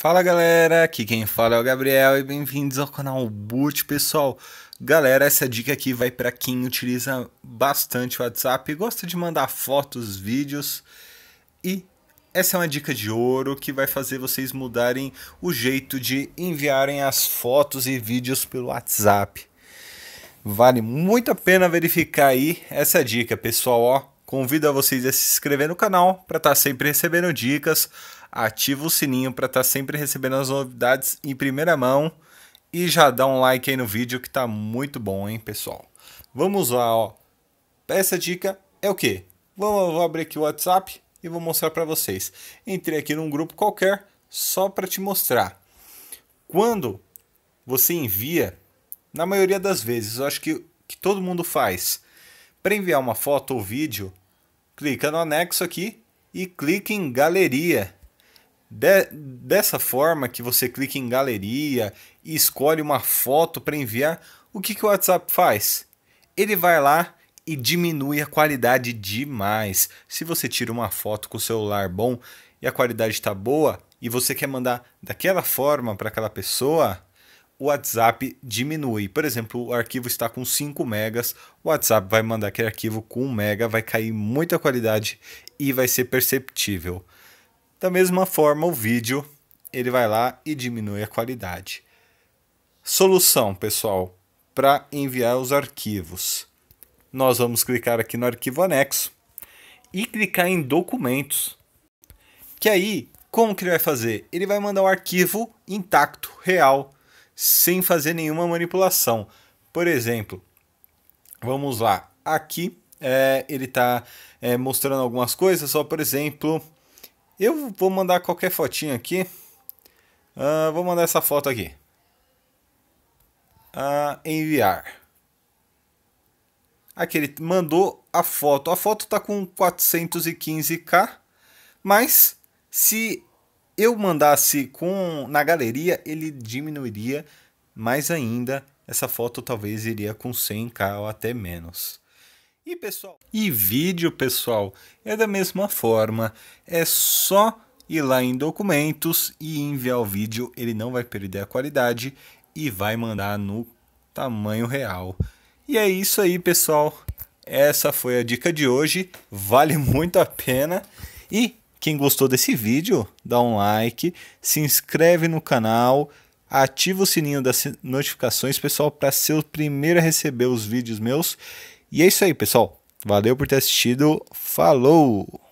Fala galera, aqui quem fala é o Gabriel e bem-vindos ao canal Boot, pessoal. Galera, essa dica aqui vai para quem utiliza bastante o WhatsApp e gosta de mandar fotos, vídeos e essa é uma dica de ouro que vai fazer vocês mudarem o jeito de enviarem as fotos e vídeos pelo WhatsApp. Vale muito a pena verificar aí essa dica, pessoal, ó. Convido a vocês a se inscrever no canal para estar tá sempre recebendo dicas. Ativa o sininho para estar tá sempre recebendo as novidades em primeira mão. E já dá um like aí no vídeo que tá muito bom, hein, pessoal? Vamos lá, ó. Essa dica é o quê? Vamos, vou abrir aqui o WhatsApp e vou mostrar para vocês. Entrei aqui num grupo qualquer só para te mostrar. Quando você envia, na maioria das vezes, eu acho que, que todo mundo faz, para enviar uma foto ou vídeo, clica no anexo aqui e clique em galeria. De, dessa forma que você clica em galeria e escolhe uma foto para enviar, o que, que o WhatsApp faz? Ele vai lá e diminui a qualidade demais. Se você tira uma foto com o celular bom e a qualidade está boa e você quer mandar daquela forma para aquela pessoa, o WhatsApp diminui. Por exemplo, o arquivo está com 5 megas, o WhatsApp vai mandar aquele arquivo com 1 mega, vai cair muita qualidade e vai ser perceptível. Da mesma forma, o vídeo, ele vai lá e diminui a qualidade. Solução, pessoal, para enviar os arquivos. Nós vamos clicar aqui no arquivo anexo e clicar em documentos. Que aí, como que ele vai fazer? Ele vai mandar o arquivo intacto, real, sem fazer nenhuma manipulação. Por exemplo, vamos lá, aqui é, ele está é, mostrando algumas coisas, só por exemplo, eu vou mandar qualquer fotinho aqui, uh, vou mandar essa foto aqui, uh, enviar. Aqui ele mandou a foto, a foto está com 415k, mas se eu mandasse com na galeria, ele diminuiria mais ainda. Essa foto talvez iria com 100k ou até menos. E pessoal, e vídeo, pessoal, é da mesma forma. É só ir lá em documentos e enviar o vídeo, ele não vai perder a qualidade e vai mandar no tamanho real. E é isso aí, pessoal. Essa foi a dica de hoje. Vale muito a pena. E quem gostou desse vídeo, dá um like, se inscreve no canal, ativa o sininho das notificações, pessoal, para ser o primeiro a receber os vídeos meus. E é isso aí, pessoal. Valeu por ter assistido. Falou!